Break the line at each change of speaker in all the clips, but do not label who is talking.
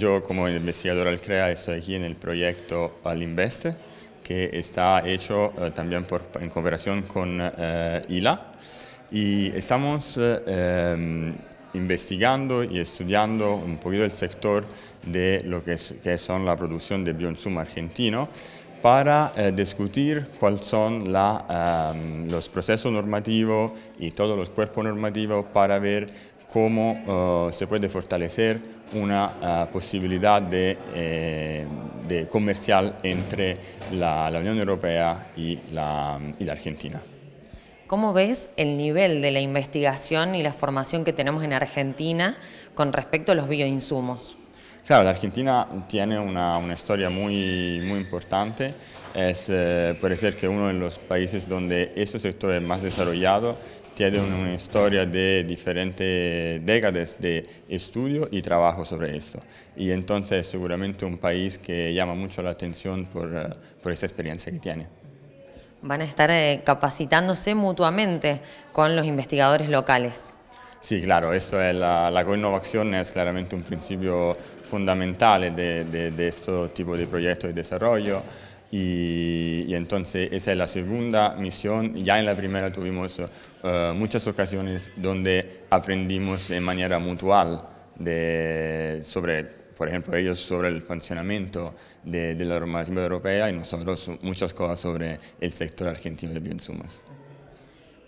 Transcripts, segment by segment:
Yo como investigador al CREA estoy aquí en el proyecto Al Invest que está hecho eh, también en cooperación con eh, ILA y estamos eh, em, investigando y estudiando un poquito el sector de lo que, es, son la producción de bioinsumo argentino para discutir cuáles son la, em, los procesos normativos y todos los cuerpos normativos para ver cómo eh, se puede fortalecer una eh, posibilidad eh, de, comercial entre la, Unión Europea y la, Argentina.
¿Cómo ves el nivel de la investigación y la formación que tenemos en Argentina con respecto a los bioinsumos?
Claro, la Argentina tiene una, una historia muy, muy importante. Es, eh, puede ser que uno de los países donde este sector es más desarrollado tiene una historia de diferentes décadas de estudio y trabajo sobre esto. Y entonces es seguramente un país que llama mucho la atención por, eh, por esta experiencia que tiene
van a estar eh, capacitándose mutuamente con los investigadores locales.
Sí, claro, la, la innovación es claramente un principio fundamental de este tipo de proyectos de desarrollo. Y, entonces esa es la segunda misión. Ya en la primera tuvimos eh, muchas ocasiones donde aprendimos en manera mutual de, sobre, por ejemplo, ellos sobre el funcionamiento de, de la normativa europea y nosotros muchas cosas sobre el sector argentino de bioinsumos.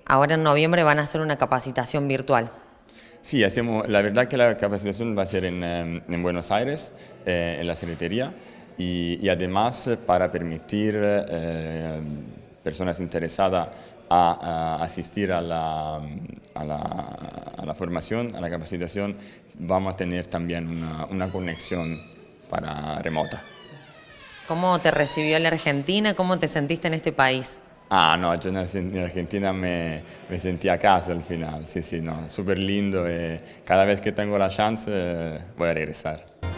Ahora en noviembre van a hacer una capacitación virtual.
Sí, hacemos, la verdad que la capacitación va a ser en, em, Buenos Aires, eh, en la Secretaría, y, además eh, para permitir eh, personas interesadas a, asistir a la, formación, a la capacitación, vamos a tener también una, una conexión para remota.
¿Cómo te recibió la Argentina? ¿Cómo te sentiste en este país?
Ah no, aggiornarsi in Argentina me, me, sentí a casa al final, sí, sí, no, súper lindo y cada vez que tengo la chance eh, voy a regresar.